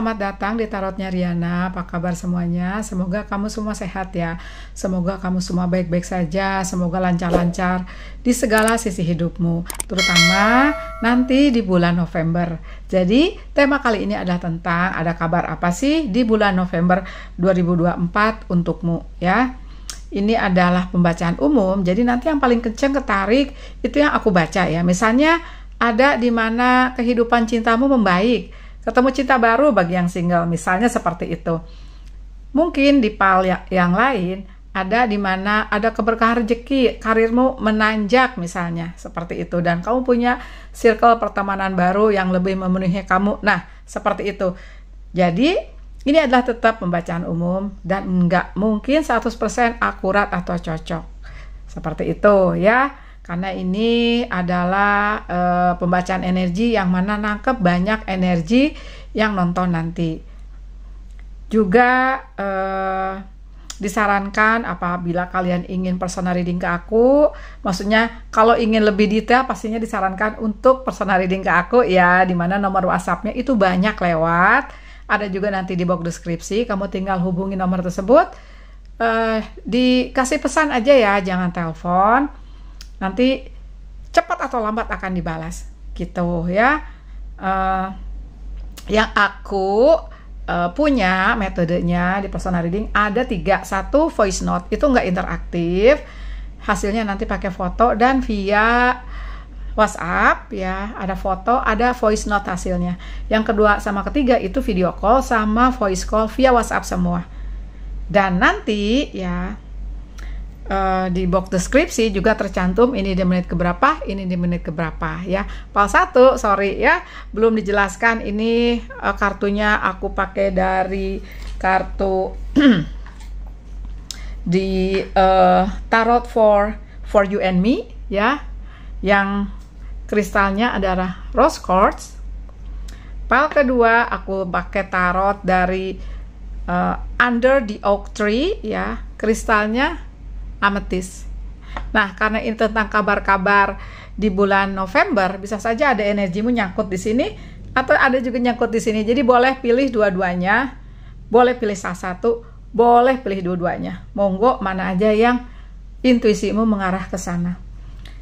selamat datang di Tarotnya Riana. Apa kabar semuanya? Semoga kamu semua sehat ya. Semoga kamu semua baik-baik saja. Semoga lancar-lancar di segala sisi hidupmu, terutama nanti di bulan November. Jadi, tema kali ini adalah tentang ada kabar apa sih di bulan November 2024 untukmu ya. Ini adalah pembacaan umum. Jadi nanti yang paling kenceng ketarik itu yang aku baca ya. Misalnya ada di mana kehidupan cintamu membaik Ketemu cinta baru bagi yang single, misalnya seperti itu. Mungkin di pal ya, yang lain ada di mana ada keberkahan rezeki, karirmu menanjak misalnya, seperti itu dan kamu punya circle pertemanan baru yang lebih memenuhi kamu. Nah, seperti itu. Jadi, ini adalah tetap pembacaan umum dan nggak mungkin 100% akurat atau cocok. Seperti itu ya karena ini adalah e, pembacaan energi yang mana nangkep banyak energi yang nonton nanti. Juga e, disarankan apabila kalian ingin personal reading ke aku, maksudnya kalau ingin lebih detail pastinya disarankan untuk personal reading ke aku ya, dimana nomor WhatsAppnya itu banyak lewat. Ada juga nanti di box deskripsi, kamu tinggal hubungi nomor tersebut. E, dikasih pesan aja ya, jangan telepon nanti cepat atau lambat akan dibalas gitu ya uh, yang aku uh, punya metodenya di personal reading ada tiga satu voice note itu nggak interaktif hasilnya nanti pakai foto dan via WhatsApp ya ada foto ada voice note hasilnya yang kedua sama ketiga itu video call sama voice call via WhatsApp semua dan nanti ya Eh, di box deskripsi juga tercantum ini di menit keberapa, ini di menit keberapa ya. Pal satu, sorry ya, belum dijelaskan ini uh, kartunya aku pakai dari kartu di uh, tarot for for you and me ya, yang kristalnya adalah rose quartz. Pal kedua aku pakai tarot dari uh, under the oak tree ya, kristalnya ametis. Nah, karena ini tentang kabar-kabar di bulan November, bisa saja ada energimu nyangkut di sini atau ada juga nyangkut di sini. Jadi boleh pilih dua-duanya, boleh pilih salah satu, boleh pilih dua-duanya. Monggo mana aja yang intuisimu mengarah ke sana.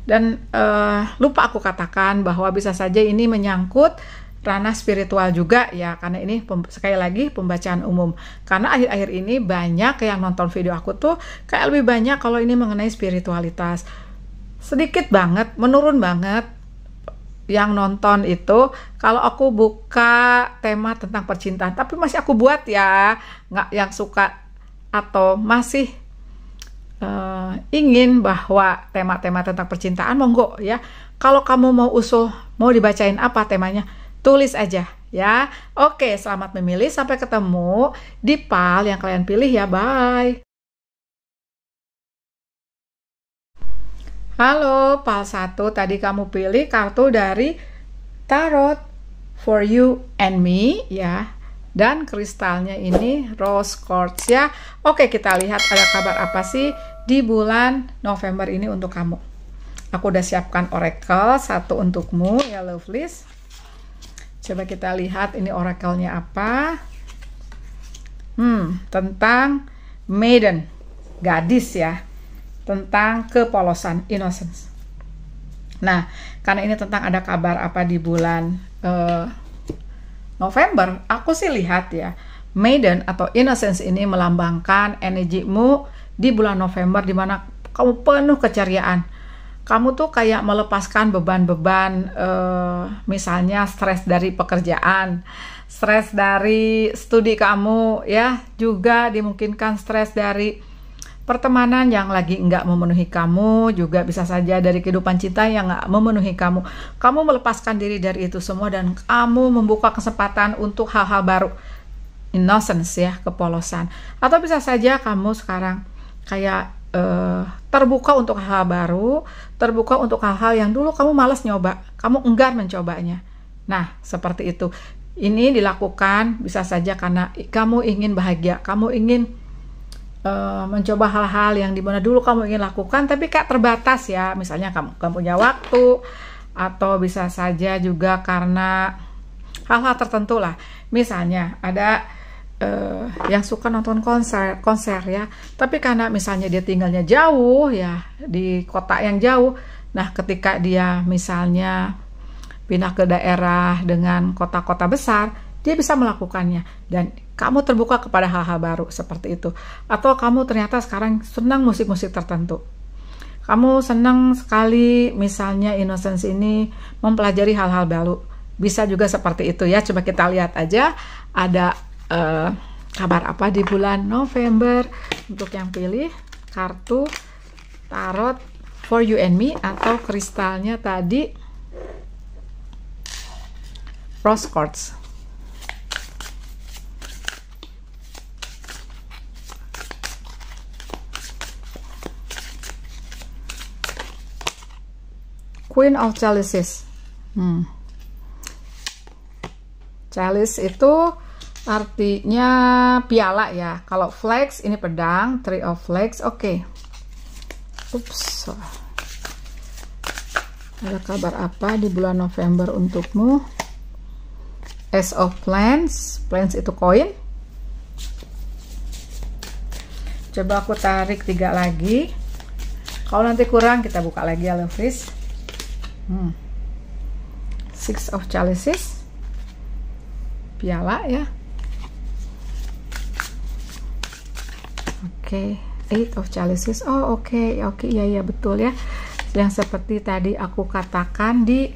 Dan uh, lupa aku katakan bahwa bisa saja ini menyangkut ranah spiritual juga ya karena ini sekali lagi pembacaan umum karena akhir-akhir ini banyak yang nonton video aku tuh kayak lebih banyak kalau ini mengenai spiritualitas sedikit banget menurun banget yang nonton itu kalau aku buka tema tentang percintaan tapi masih aku buat ya nggak yang suka atau masih uh, ingin bahwa tema-tema tentang percintaan monggo ya kalau kamu mau usul mau dibacain apa temanya tulis aja ya. Oke, selamat memilih. Sampai ketemu di PAL yang kalian pilih ya. Bye. Halo, PAL 1. Tadi kamu pilih kartu dari Tarot for you and me ya. Dan kristalnya ini rose quartz ya. Oke, kita lihat ada kabar apa sih di bulan November ini untuk kamu. Aku udah siapkan oracle, satu untukmu ya lovelies. Coba kita lihat ini orakelnya apa. Hmm, tentang maiden, gadis ya. Tentang kepolosan, innocence. Nah, karena ini tentang ada kabar apa di bulan uh, November, aku sih lihat ya, maiden atau innocence ini melambangkan energimu di bulan November di mana kamu penuh keceriaan kamu tuh kayak melepaskan beban-beban uh, misalnya stres dari pekerjaan, stres dari studi kamu ya, juga dimungkinkan stres dari pertemanan yang lagi nggak memenuhi kamu juga bisa saja dari kehidupan cinta yang nggak memenuhi kamu kamu melepaskan diri dari itu semua dan kamu membuka kesempatan untuk hal-hal baru innocence ya kepolosan atau bisa saja kamu sekarang kayak uh, terbuka untuk hal, -hal baru terbuka untuk hal-hal yang dulu kamu malas nyoba, kamu enggan mencobanya. Nah, seperti itu. Ini dilakukan bisa saja karena kamu ingin bahagia, kamu ingin eh, mencoba hal-hal yang dimana dulu kamu ingin lakukan, tapi kayak terbatas ya. Misalnya kamu kamu punya waktu, atau bisa saja juga karena hal-hal tertentu lah. Misalnya ada uh, yang suka nonton konser konser ya tapi karena misalnya dia tinggalnya jauh ya di kota yang jauh nah ketika dia misalnya pindah ke daerah dengan kota-kota besar dia bisa melakukannya dan kamu terbuka kepada hal-hal baru seperti itu atau kamu ternyata sekarang senang musik-musik tertentu kamu senang sekali misalnya innocence ini mempelajari hal-hal baru bisa juga seperti itu ya coba kita lihat aja ada uh, kabar apa di bulan November untuk yang pilih kartu tarot for you and me atau kristalnya tadi rose quartz Queen of Chalices hmm. chalice itu artinya piala ya kalau flex ini pedang three of flex, oke okay. ups ada kabar apa di bulan November untukmu S of plans, plans itu koin coba aku tarik tiga lagi kalau nanti kurang kita buka lagi ya Levis hmm. six of chalices piala ya Oke, okay. eight of chalices. Oh, oke, okay. oke, okay. ya, ya, betul ya. Yang seperti tadi aku katakan di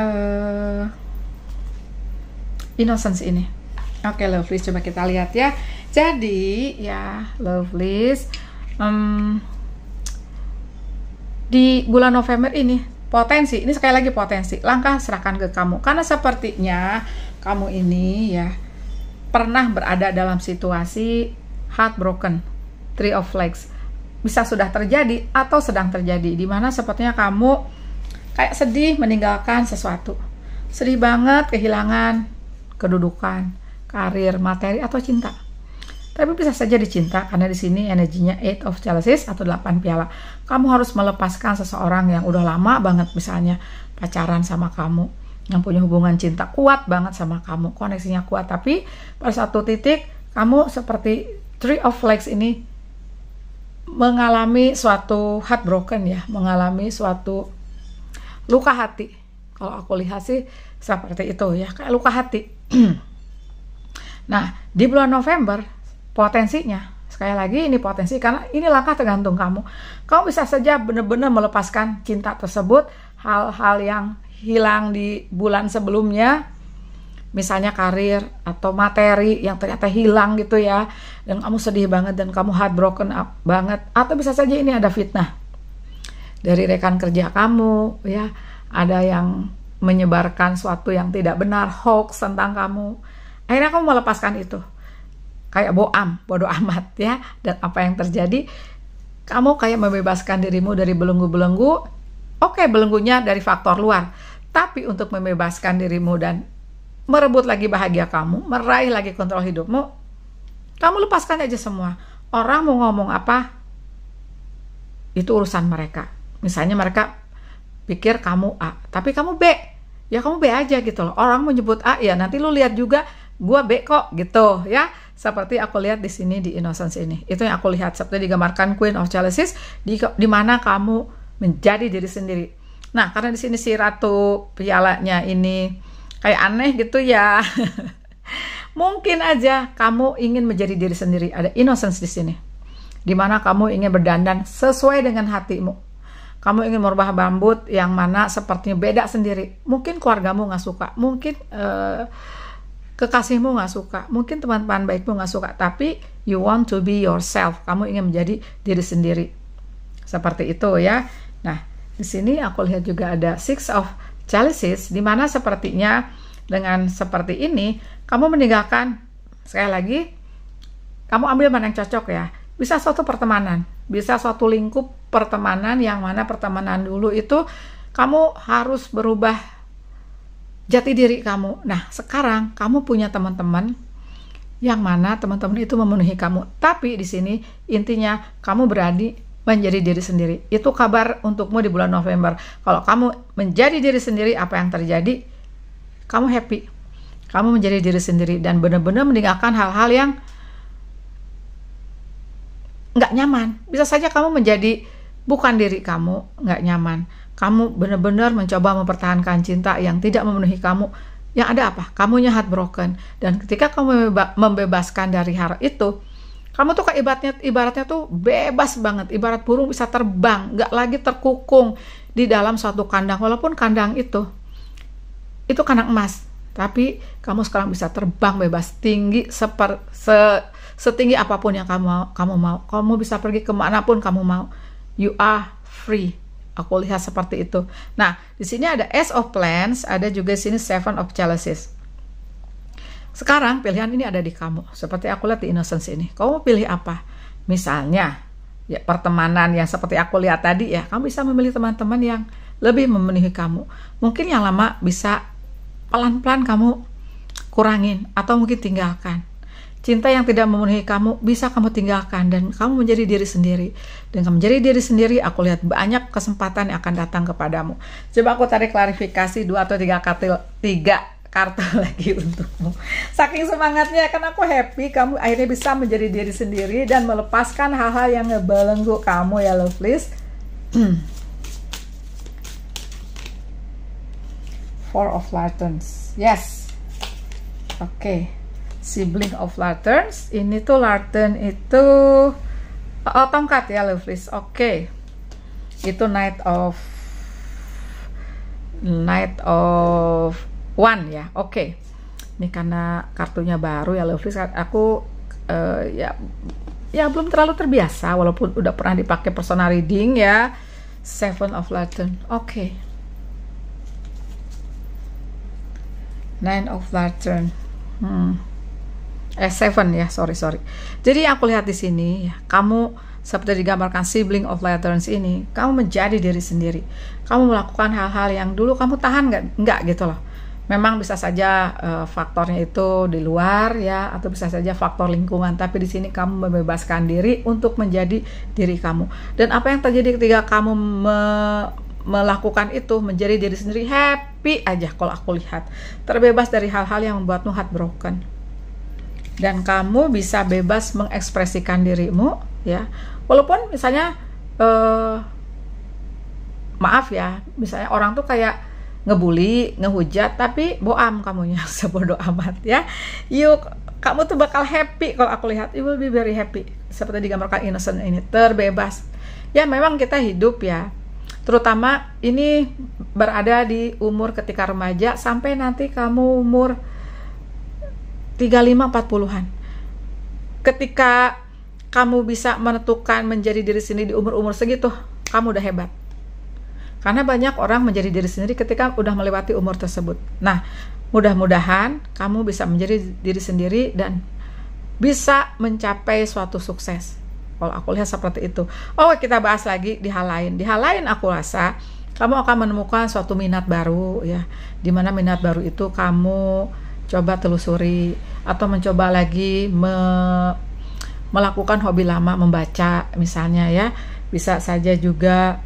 uh, innocence ini. Oke, okay, lovelies, coba kita lihat ya. Jadi, ya, lovelies, um, di bulan November ini potensi, ini sekali lagi potensi. Langkah serahkan ke kamu karena sepertinya kamu ini ya pernah berada dalam situasi heartbroken, three of legs, Bisa sudah terjadi atau sedang terjadi, dimana sepertinya kamu kayak sedih meninggalkan sesuatu. Sedih banget kehilangan kedudukan, karir, materi, atau cinta. Tapi bisa saja dicinta karena di sini energinya Eight of Chalices atau delapan piala. Kamu harus melepaskan seseorang yang udah lama banget misalnya pacaran sama kamu yang punya hubungan cinta kuat banget sama kamu, koneksinya kuat tapi pada satu titik kamu seperti Three of Legs ini mengalami suatu heartbroken ya, mengalami suatu luka hati. Kalau aku lihat sih seperti itu ya, kayak luka hati. nah, di bulan November potensinya sekali lagi ini potensi karena ini langkah tergantung kamu. Kamu bisa saja benar-benar melepaskan cinta tersebut, hal-hal yang hilang di bulan sebelumnya misalnya karir atau materi yang ternyata hilang gitu ya dan kamu sedih banget dan kamu heartbroken up banget atau bisa saja ini ada fitnah dari rekan kerja kamu ya ada yang menyebarkan suatu yang tidak benar hoax tentang kamu akhirnya kamu melepaskan itu kayak boam bodoh amat ya dan apa yang terjadi kamu kayak membebaskan dirimu dari belenggu-belenggu oke belenggunya dari faktor luar tapi untuk membebaskan dirimu dan merebut lagi bahagia kamu, meraih lagi kontrol hidupmu, kamu lepaskan aja semua. Orang mau ngomong apa, itu urusan mereka. Misalnya mereka pikir kamu A, tapi kamu B. Ya kamu B aja gitu loh. Orang mau nyebut A, ya nanti lu lihat juga gua B kok gitu ya. Seperti aku lihat di sini di Innocence ini. Itu yang aku lihat seperti digambarkan Queen of Chalices di, di mana kamu menjadi diri sendiri. Nah, karena di sini si ratu pialanya ini kayak aneh gitu ya. Mungkin aja kamu ingin menjadi diri sendiri. Ada innocence di sini. dimana kamu ingin berdandan sesuai dengan hatimu. Kamu ingin merubah rambut yang mana sepertinya beda sendiri. Mungkin keluargamu nggak suka. Mungkin uh, kekasihmu nggak suka. Mungkin teman-teman baikmu nggak suka. Tapi you want to be yourself. Kamu ingin menjadi diri sendiri. Seperti itu ya. Nah, di sini aku lihat juga ada six of chalices di mana sepertinya dengan seperti ini kamu meninggalkan sekali lagi kamu ambil mana yang cocok ya bisa suatu pertemanan bisa suatu lingkup pertemanan yang mana pertemanan dulu itu kamu harus berubah jati diri kamu nah sekarang kamu punya teman-teman yang mana teman-teman itu memenuhi kamu tapi di sini intinya kamu berani menjadi diri sendiri. Itu kabar untukmu di bulan November. Kalau kamu menjadi diri sendiri, apa yang terjadi? Kamu happy. Kamu menjadi diri sendiri dan benar-benar meninggalkan hal-hal yang nggak nyaman. Bisa saja kamu menjadi bukan diri kamu, nggak nyaman. Kamu benar-benar mencoba mempertahankan cinta yang tidak memenuhi kamu. Yang ada apa? Kamunya heartbroken. Dan ketika kamu membebaskan dari hal itu, kamu tuh kayak ibaratnya, ibaratnya tuh bebas banget. Ibarat burung bisa terbang, nggak lagi terkukung di dalam suatu kandang. Walaupun kandang itu, itu kandang emas. Tapi kamu sekarang bisa terbang bebas tinggi seper, se, setinggi apapun yang kamu mau, kamu mau. Kamu bisa pergi kemanapun kamu mau. You are free. Aku lihat seperti itu. Nah, di sini ada S of Plans, ada juga sini Seven of Chalices. Sekarang pilihan ini ada di kamu. Seperti aku lihat di Innocence ini. Kamu mau pilih apa? Misalnya, ya pertemanan yang seperti aku lihat tadi ya. Kamu bisa memilih teman-teman yang lebih memenuhi kamu. Mungkin yang lama bisa pelan-pelan kamu kurangin atau mungkin tinggalkan. Cinta yang tidak memenuhi kamu bisa kamu tinggalkan dan kamu menjadi diri sendiri. dengan menjadi diri sendiri, aku lihat banyak kesempatan yang akan datang kepadamu. Coba aku tarik klarifikasi dua atau tiga kata tiga Kartu lagi untukmu. Saking semangatnya karena aku happy kamu akhirnya bisa menjadi diri sendiri dan melepaskan hal-hal yang ngebelenggu kamu ya Love please. Four of Lanterns. Yes. Oke. Okay. Sibling of Lanterns. Ini tuh lantern itu oh, tongkat ya Love please. Oke. Okay. Itu Knight of Knight of one ya oke okay. ini karena kartunya baru ya Lovely aku uh, ya ya belum terlalu terbiasa walaupun udah pernah dipakai personal reading ya seven of lantern oke okay. nine of lantern hmm eh seven ya sorry sorry jadi aku lihat di sini ya, kamu seperti digambarkan sibling of lanterns ini kamu menjadi diri sendiri kamu melakukan hal-hal yang dulu kamu tahan nggak nggak gitu loh memang bisa saja uh, faktornya itu di luar ya atau bisa saja faktor lingkungan tapi di sini kamu membebaskan diri untuk menjadi diri kamu dan apa yang terjadi ketika kamu me melakukan itu menjadi diri sendiri happy aja kalau aku lihat terbebas dari hal-hal yang membuatmu broken. dan kamu bisa bebas mengekspresikan dirimu ya walaupun misalnya uh, maaf ya misalnya orang tuh kayak ngebully, ngehujat, tapi boam kamunya sebodoh amat ya. Yuk, kamu tuh bakal happy kalau aku lihat, you will be very happy. Seperti digambarkan innocent ini, terbebas. Ya memang kita hidup ya, terutama ini berada di umur ketika remaja sampai nanti kamu umur 35-40-an. Ketika kamu bisa menentukan menjadi diri sendiri di umur-umur segitu, kamu udah hebat karena banyak orang menjadi diri sendiri ketika udah melewati umur tersebut. Nah, mudah-mudahan kamu bisa menjadi diri sendiri dan bisa mencapai suatu sukses. Kalau aku lihat seperti itu. Oh, kita bahas lagi di hal lain. Di hal lain aku rasa kamu akan menemukan suatu minat baru ya. Dimana minat baru itu kamu coba telusuri atau mencoba lagi me melakukan hobi lama membaca misalnya ya bisa saja juga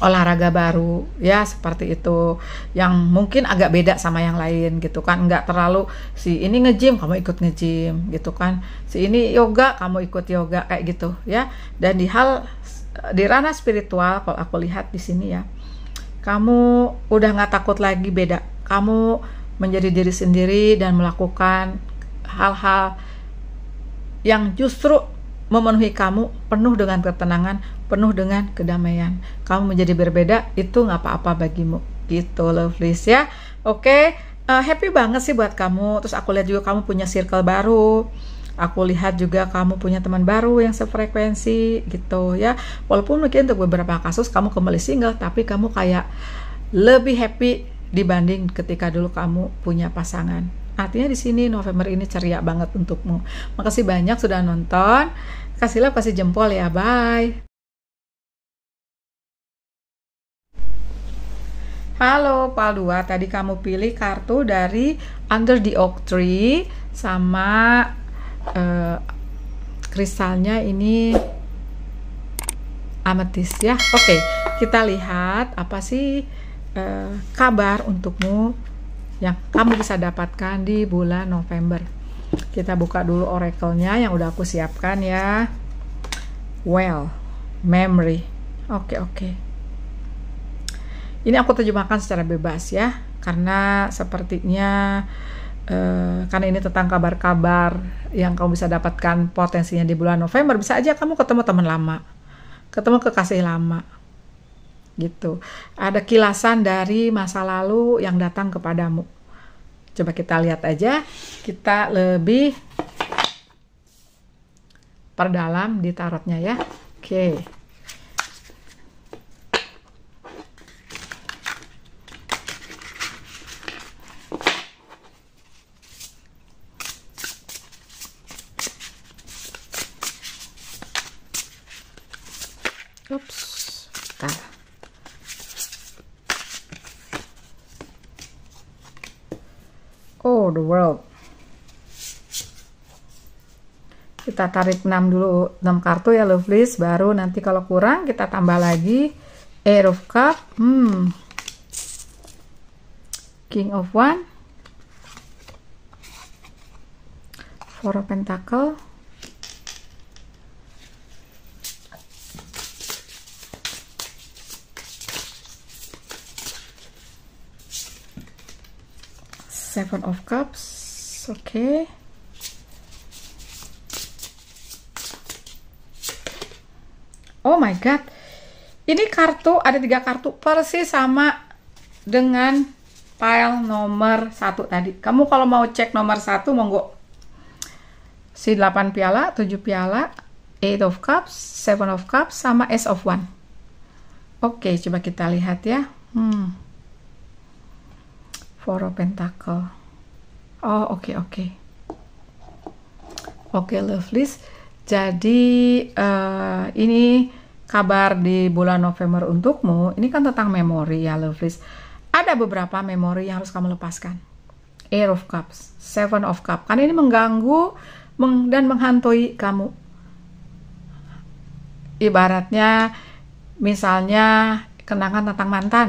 olahraga baru ya seperti itu yang mungkin agak beda sama yang lain gitu kan nggak terlalu si ini ngejim kamu ikut ngejim gitu kan si ini yoga kamu ikut yoga kayak gitu ya dan di hal di ranah spiritual kalau aku lihat di sini ya kamu udah nggak takut lagi beda kamu menjadi diri sendiri dan melakukan hal-hal yang justru memenuhi kamu penuh dengan ketenangan, penuh dengan kedamaian. Kamu menjadi berbeda itu nggak apa-apa bagimu. Gitu loh, please ya. Oke, uh, happy banget sih buat kamu. Terus aku lihat juga kamu punya circle baru. Aku lihat juga kamu punya teman baru yang sefrekuensi gitu ya. Walaupun mungkin untuk beberapa kasus kamu kembali single, tapi kamu kayak lebih happy dibanding ketika dulu kamu punya pasangan Artinya di sini November ini ceria banget untukmu. Makasih banyak sudah nonton. Kasihlah kasih jempol ya. Bye. Halo dua. tadi kamu pilih kartu dari Under the Oak Tree sama uh, kristalnya ini amethyst ya. Oke, okay, kita lihat apa sih uh, kabar untukmu yang kamu bisa dapatkan di bulan November. Kita buka dulu oracle-nya yang udah aku siapkan ya. Well, memory. Oke, okay, oke. Okay. Ini aku terjemahkan secara bebas ya, karena sepertinya Uh, karena ini tentang kabar-kabar yang kamu bisa dapatkan potensinya di bulan November, bisa aja kamu ketemu teman lama, ketemu kekasih lama, gitu. Ada kilasan dari masa lalu yang datang kepadamu. Coba kita lihat aja, kita lebih perdalam di tarotnya ya. Oke. Okay. for the world kita tarik 6 dulu 6 kartu ya lovelies baru nanti kalau kurang kita tambah lagi air of cup hmm. king of one four of pentacle seven of cups okay oh my god ini kartu ada tiga kartu persis sama dengan pile nomor satu tadi kamu kalau mau cek nomor satu monggo si 8 piala 7 piala 8 of cups 7 of cups sama s of one oke okay, coba kita lihat ya hmm Four of Pentacle. Oh, oke okay, oke. Okay. Oke, okay, lovelies. Jadi uh, ini kabar di bulan November untukmu. Ini kan tentang memori ya, lovelies. Ada beberapa memori yang harus kamu lepaskan. Air of Cups, Seven of Cups. Karena ini mengganggu meng dan menghantui kamu. Ibaratnya, misalnya kenangan tentang mantan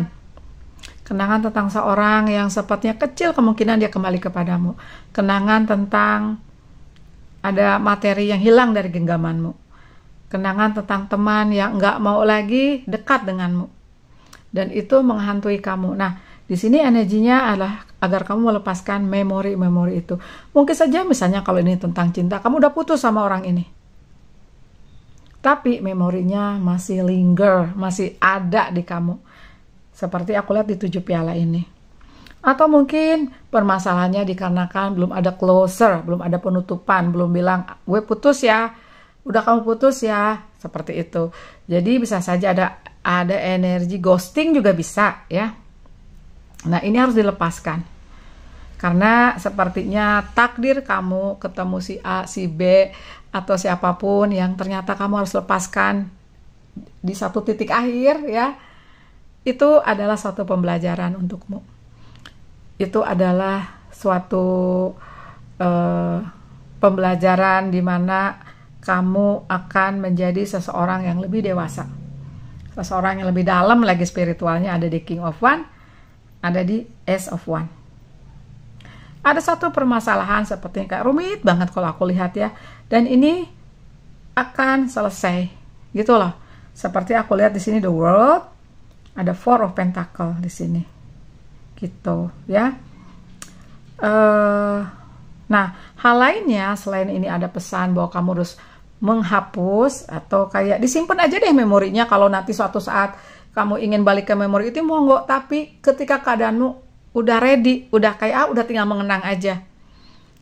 kenangan tentang seorang yang sepertinya kecil kemungkinan dia kembali kepadamu, kenangan tentang ada materi yang hilang dari genggamanmu, kenangan tentang teman yang nggak mau lagi dekat denganmu, dan itu menghantui kamu. Nah, di sini energinya adalah agar kamu melepaskan memori-memori itu. Mungkin saja misalnya kalau ini tentang cinta, kamu udah putus sama orang ini. Tapi memorinya masih linger, masih ada di kamu seperti aku lihat di tujuh piala ini. Atau mungkin permasalahannya dikarenakan belum ada closer, belum ada penutupan, belum bilang gue putus ya, udah kamu putus ya, seperti itu. Jadi bisa saja ada ada energi ghosting juga bisa ya. Nah ini harus dilepaskan karena sepertinya takdir kamu ketemu si A, si B atau siapapun yang ternyata kamu harus lepaskan di satu titik akhir ya itu adalah suatu pembelajaran untukmu. Itu adalah suatu uh, pembelajaran di mana kamu akan menjadi seseorang yang lebih dewasa. Seseorang yang lebih dalam lagi spiritualnya ada di King of One, ada di Ace of One. Ada satu permasalahan seperti kayak rumit banget kalau aku lihat ya. Dan ini akan selesai gitu loh. Seperti aku lihat di sini the world ada four of pentacle di sini gitu ya uh, nah hal lainnya selain ini ada pesan bahwa kamu harus menghapus atau kayak disimpan aja deh memorinya kalau nanti suatu saat kamu ingin balik ke memori itu monggo tapi ketika keadaanmu udah ready udah kayak ah, udah tinggal mengenang aja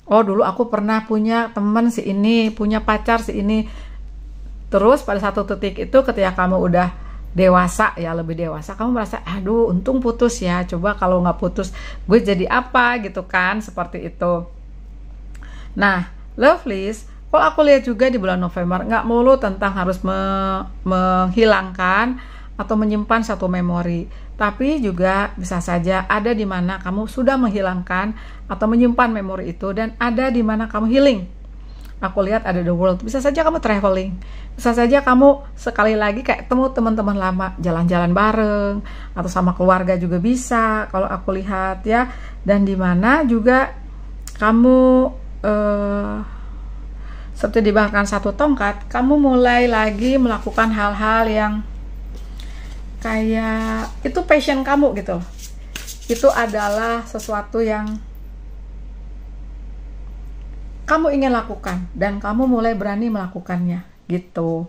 oh dulu aku pernah punya temen si ini punya pacar si ini terus pada satu titik itu ketika kamu udah dewasa ya lebih dewasa kamu merasa aduh untung putus ya coba kalau nggak putus gue jadi apa gitu kan seperti itu nah love list kalau aku lihat juga di bulan November nggak mulu tentang harus me menghilangkan atau menyimpan satu memori tapi juga bisa saja ada di mana kamu sudah menghilangkan atau menyimpan memori itu dan ada di mana kamu healing aku lihat ada the world bisa saja kamu traveling bisa saja kamu sekali lagi kayak temu teman-teman lama jalan-jalan bareng atau sama keluarga juga bisa kalau aku lihat ya dan di mana juga kamu eh, seperti dibahkan satu tongkat kamu mulai lagi melakukan hal-hal yang kayak itu passion kamu gitu itu adalah sesuatu yang kamu ingin lakukan dan kamu mulai berani melakukannya gitu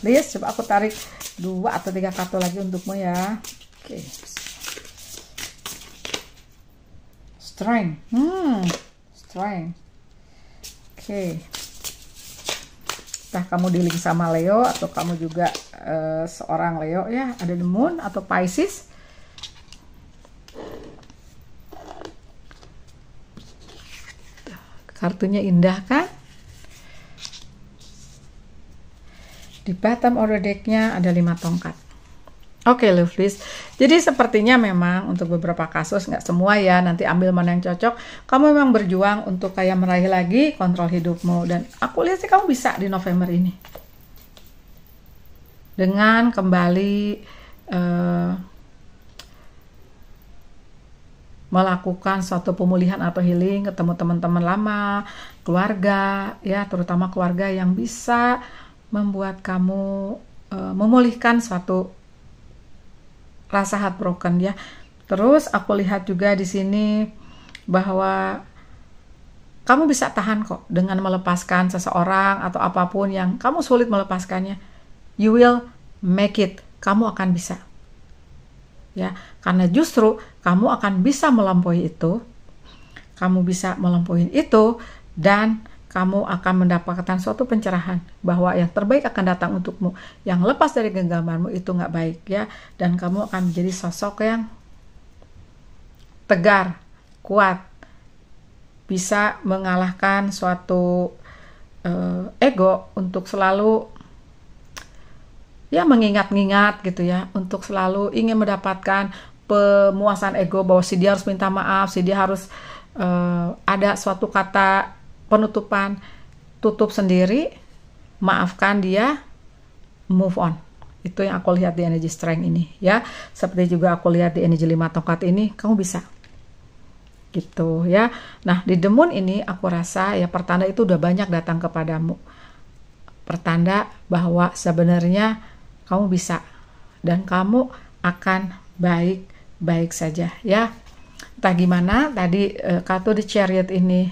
list coba aku tarik dua atau tiga kartu lagi untukmu ya oke okay. strength hmm strength oke okay. entah kamu dealing sama Leo atau kamu juga uh, seorang Leo ya ada the moon atau Pisces Kartunya indah kan? Di bottom order decknya ada lima tongkat. Oke, okay, Lovelies. Jadi sepertinya memang untuk beberapa kasus nggak semua ya. Nanti ambil mana yang cocok. Kamu memang berjuang untuk kayak meraih lagi kontrol hidupmu. Dan aku lihat sih kamu bisa di November ini. Dengan kembali uh, melakukan suatu pemulihan atau healing, ketemu teman-teman lama, keluarga, ya terutama keluarga yang bisa membuat kamu uh, memulihkan suatu rasa heartbroken ya. Terus aku lihat juga di sini bahwa kamu bisa tahan kok dengan melepaskan seseorang atau apapun yang kamu sulit melepaskannya. You will make it. Kamu akan bisa. Ya, karena justru kamu akan bisa melampaui itu. Kamu bisa melampaui itu dan kamu akan mendapatkan suatu pencerahan bahwa yang terbaik akan datang untukmu. Yang lepas dari genggamanmu itu nggak baik ya. Dan kamu akan menjadi sosok yang tegar, kuat, bisa mengalahkan suatu uh, ego untuk selalu ya mengingat-ingat gitu ya, untuk selalu ingin mendapatkan pemuasan ego bahwa si dia harus minta maaf, si dia harus uh, ada suatu kata penutupan, tutup sendiri, maafkan dia, move on. Itu yang aku lihat di energy strength ini ya. Seperti juga aku lihat di energy lima tongkat ini, kamu bisa gitu ya. Nah, di demun ini aku rasa ya pertanda itu udah banyak datang kepadamu. Pertanda bahwa sebenarnya kamu bisa dan kamu akan baik baik saja ya entah gimana tadi e, kartu di chariot ini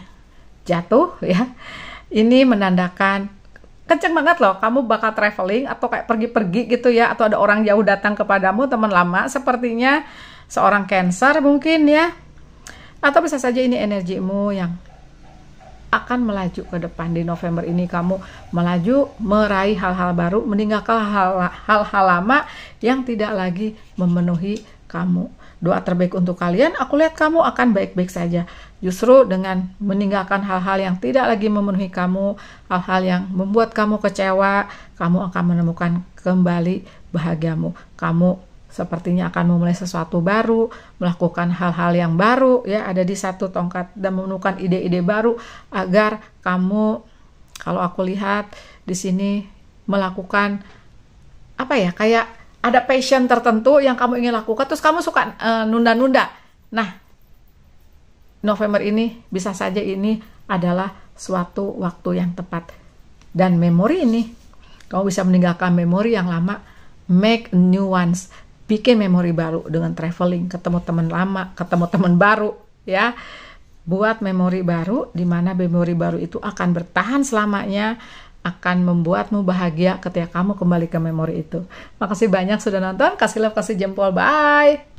jatuh ya ini menandakan kenceng banget loh kamu bakal traveling atau kayak pergi-pergi gitu ya atau ada orang jauh datang kepadamu teman lama sepertinya seorang cancer mungkin ya atau bisa saja ini energimu yang akan melaju ke depan di November ini kamu melaju meraih hal-hal baru meninggalkan hal-hal lama yang tidak lagi memenuhi kamu. Doa terbaik untuk kalian, aku lihat kamu akan baik-baik saja. Justru dengan meninggalkan hal-hal yang tidak lagi memenuhi kamu, hal-hal yang membuat kamu kecewa, kamu akan menemukan kembali bahagiamu. Kamu sepertinya akan memulai sesuatu baru, melakukan hal-hal yang baru ya ada di satu tongkat dan menemukan ide-ide baru agar kamu kalau aku lihat di sini melakukan apa ya kayak ada passion tertentu yang kamu ingin lakukan terus kamu suka eh, nunda-nunda. Uh, nah, November ini bisa saja ini adalah suatu waktu yang tepat. Dan memori ini kamu bisa meninggalkan memori yang lama, make new ones, bikin memori baru dengan traveling, ketemu teman lama, ketemu teman baru, ya. Buat memori baru di mana memori baru itu akan bertahan selamanya akan membuatmu bahagia ketika kamu kembali ke memori itu. Makasih banyak sudah nonton. Kasih love, kasih jempol. Bye.